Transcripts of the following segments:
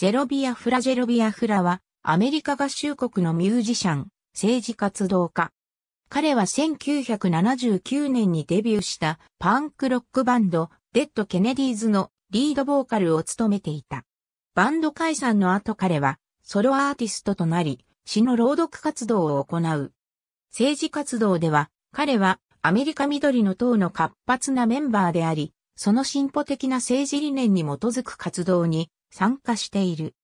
ジェロビア・フラ・ジェロビア・フラは、アメリカ合衆国のミュージシャン、政治活動家。彼は1979年にデビューしたパンクロックバンド、デッド・ケネディーズのリードボーカルを務めていた。バンド解散の後彼は、ソロアーティストとなり、詩の朗読活動を行う。政治活動では、彼はアメリカ緑の党の活発なメンバーであり、その進歩的な政治理念に基づく活動に参加している。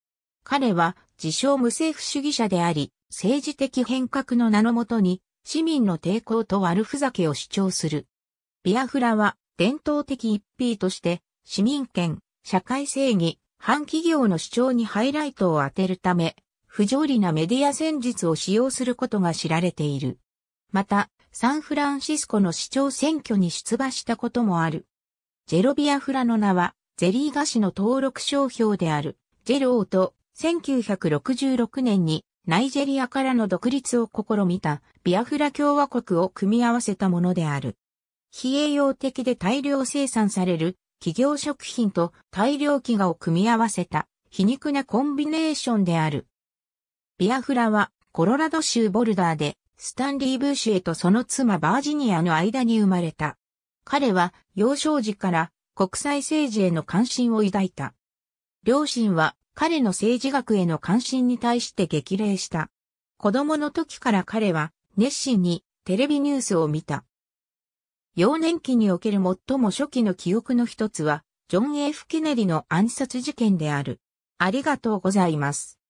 彼は自称無政府主義者であり、政治的変革の名のもとに市民の抵抗と悪ふざけを主張する。ビアフラは伝統的一品として市民権、社会正義、反企業の主張にハイライトを当てるため、不条理なメディア戦術を使用することが知られている。また、サンフランシスコの市長選挙に出馬したこともある。ジェロビアフラの名は、ゼリー菓子の登録商標であるジェローと1966年にナイジェリアからの独立を試みたビアフラ共和国を組み合わせたものである。非栄養的で大量生産される企業食品と大量飢餓を組み合わせた皮肉なコンビネーションである。ビアフラはコロラド州ボルダーでスタンリー・ブーシュへとその妻バージニアの間に生まれた。彼は幼少時から国際政治への関心を抱いた。両親は彼の政治学への関心に対して激励した。子供の時から彼は熱心にテレビニュースを見た。幼年期における最も初期の記憶の一つは、ジョン・ F・ ケネディの暗殺事件である。ありがとうございます。